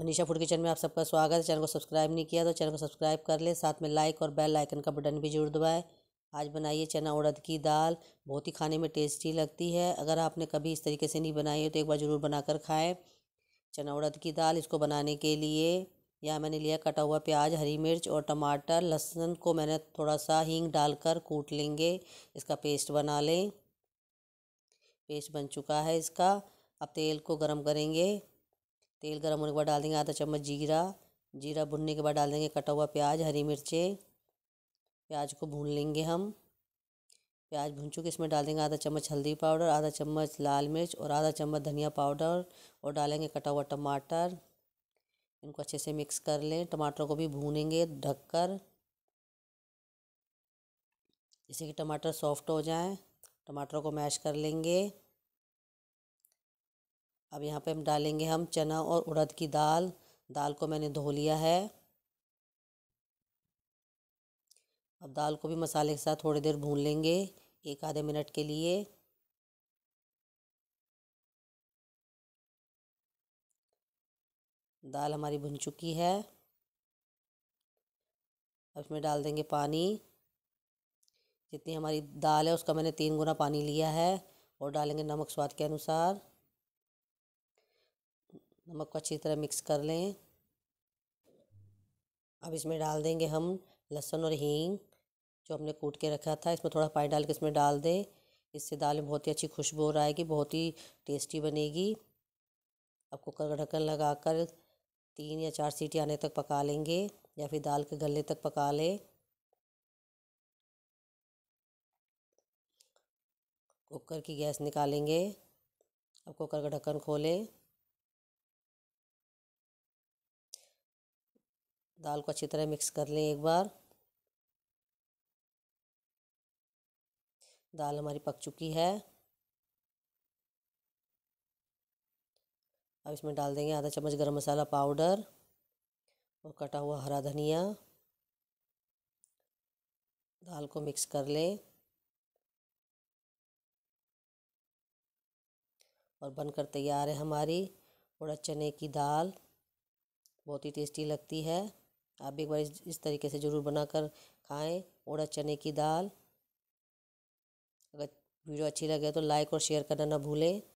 Manisha food kitchen में आप सबका स्वागत है चैनल को सब्सक्राइब नहीं किया तो चैनल को सब्सक्राइब कर लें साथ में लाइक और बेल आइकन का बटन भी जरूर दबाएं आज बनाइए चना उड़द की दाल बहुत ही खाने में टेस्टी लगती है अगर आपने कभी इस तरीके से नहीं बनाई है तो एक बार ज़रूर बनाकर खाएँ चना उड़द की दाल इसको बनाने के लिए यहाँ मैंने लिया कटा हुआ प्याज हरी मिर्च और टमाटर लहसुन को मैंने थोड़ा सा हींग डालकर कूट लेंगे इसका पेस्ट बना लें पेस्ट बन चुका है इसका अब तेल को गरम करेंगे तेल गर्म होने के बाद डाल देंगे आधा चम्मच जीरा जीरा भुनने के बाद डाल देंगे कटा हुआ प्याज हरी मिर्चें प्याज को भून लेंगे हम प्याज भून चुके इसमें डाल देंगे आधा चम्मच हल्दी पाउडर आधा चम्मच लाल मिर्च और आधा चम्मच धनिया पाउडर और डालेंगे कटा हुआ टमाटर इनको अच्छे से मिक्स कर लें टमाटर को भी भूनेंगे ढककर जिससे कि टमाटर सॉफ्ट हो जाए टमाटर को मैश कर लेंगे अब यहाँ पे हम डालेंगे हम चना और उड़द की दाल दाल को मैंने धो लिया है अब दाल को भी मसाले के साथ थोड़ी देर भून लेंगे एक आधे मिनट के लिए दाल हमारी भुन चुकी है अब इसमें डाल देंगे पानी जितनी हमारी दाल है उसका मैंने तीन गुना पानी लिया है और डालेंगे नमक स्वाद के अनुसार नमक को अच्छी तरह मिक्स कर लें अब इसमें डाल देंगे हम लहसुन और हींग जो हमने कूट के रखा था इसमें थोड़ा पानी डाल के इसमें डाल दें इससे दाल में बहुत ही अच्छी खुशबू और आएगी बहुत ही टेस्टी बनेगी अब कुकर का ढक्कन लगा कर तीन या चार सीटी आने तक पका लेंगे या फिर दाल के गलने तक पका लें कुकर की गैस निकालेंगे अब कुकर का ढक्कन खोलें दाल को अच्छी तरह मिक्स कर लें एक बार दाल हमारी पक चुकी है अब इसमें डाल देंगे आधा चम्मच गरम मसाला पाउडर और कटा हुआ हरा धनिया दाल को मिक्स कर लें और बनकर तैयार है हमारी उड़द चने की दाल बहुत ही टेस्टी लगती है आप एक बार इस, इस तरीके से ज़रूर बनाकर खाएं ओड़ा चने की दाल अगर वीडियो अच्छी लगे तो लाइक और शेयर करना ना भूलें